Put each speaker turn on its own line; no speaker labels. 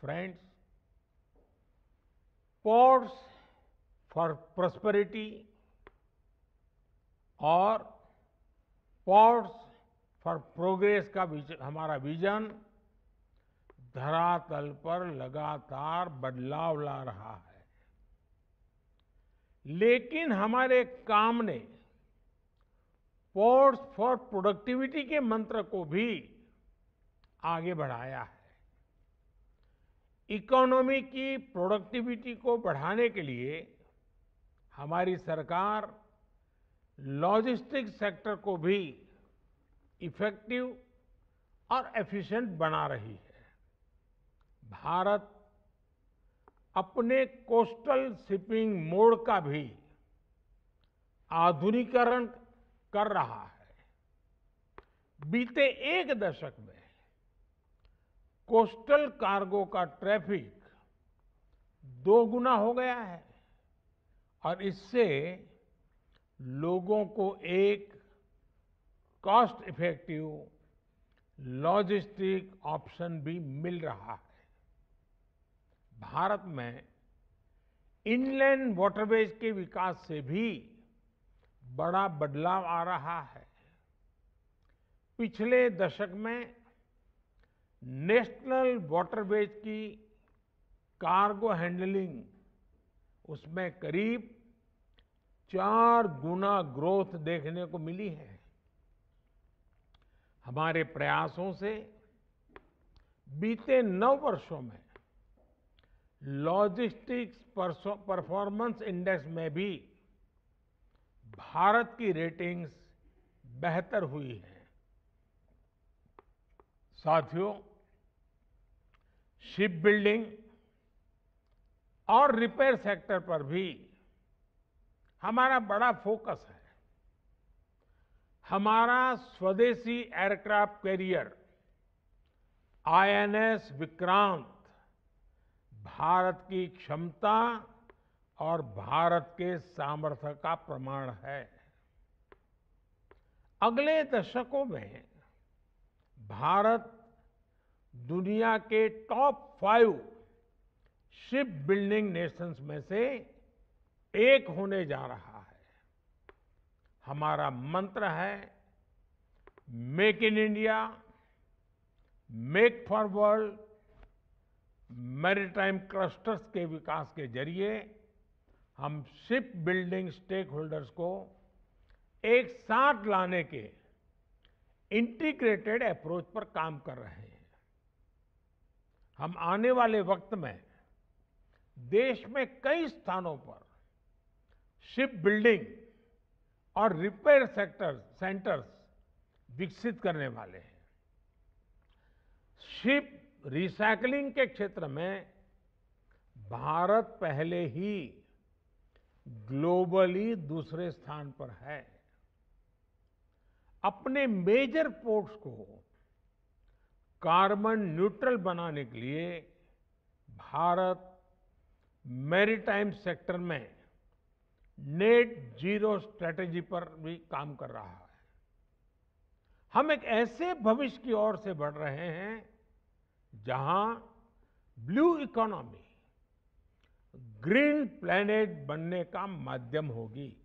Friends, ports for prosperity और ports for progress का vision, हमारा विजन धरातल पर लगातार बदलाव ला रहा है लेकिन हमारे काम ने पोर्ट्स फॉर प्रोडक्टिविटी के मंत्र को भी आगे बढ़ाया है इकोनॉमी की प्रोडक्टिविटी को बढ़ाने के लिए हमारी सरकार लॉजिस्टिक सेक्टर को भी इफेक्टिव और एफिशिएंट बना रही है भारत अपने कोस्टल शिपिंग मोड का भी आधुनिकरण कर रहा है बीते एक दशक में कोस्टल कार्गो का ट्रैफिक दो गुना हो गया है और इससे लोगों को एक कॉस्ट इफेक्टिव लॉजिस्टिक ऑप्शन भी मिल रहा है भारत में इनलैंड वाटरवेज के विकास से भी बड़ा बदलाव आ रहा है पिछले दशक में नेशनल वाटरवेज की कार्गो हैंडलिंग उसमें करीब चार गुना ग्रोथ देखने को मिली है हमारे प्रयासों से बीते नौ वर्षों में लॉजिस्टिक्स परफॉर्मेंस इंडेक्स में भी भारत की रेटिंग्स बेहतर हुई है साथियों शिप बिल्डिंग और रिपेयर सेक्टर पर भी हमारा बड़ा फोकस है हमारा स्वदेशी aircraft carrier INS Vikrant Bharat की क्षमता और भारत के सामर्थ्य का प्रमाण है अगले दशकों में भारत दुनिया के top five ship building nations में से एक होने जा रहा है हमारा मंत्र है make in India make for world maritime clusters के विकास के जरिए हम शिप बिल्डिंग स्टेक होल्डर्स को एक साथ लाने के इंटीग्रेटेड अप्रोच पर काम कर रहे हैं हम आने वाले वक्त में देश में कई स्थानों पर शिप बिल्डिंग और रिपेयर सेक्टर सेंटर्स विकसित करने वाले हैं शिप रिसाइकलिंग के क्षेत्र में भारत पहले ही ग्लोबली दूसरे स्थान पर है अपने मेजर पोर्ट्स को कार्बन न्यूट्रल बनाने के लिए भारत मैरीटाइम सेक्टर में नेट जीरो स्ट्रेटेजी पर भी काम कर रहा है हम एक ऐसे भविष्य की ओर से बढ़ रहे हैं जहां ब्लू इकोनॉमी ग्रीन प्लेनेट बनने का माध्यम होगी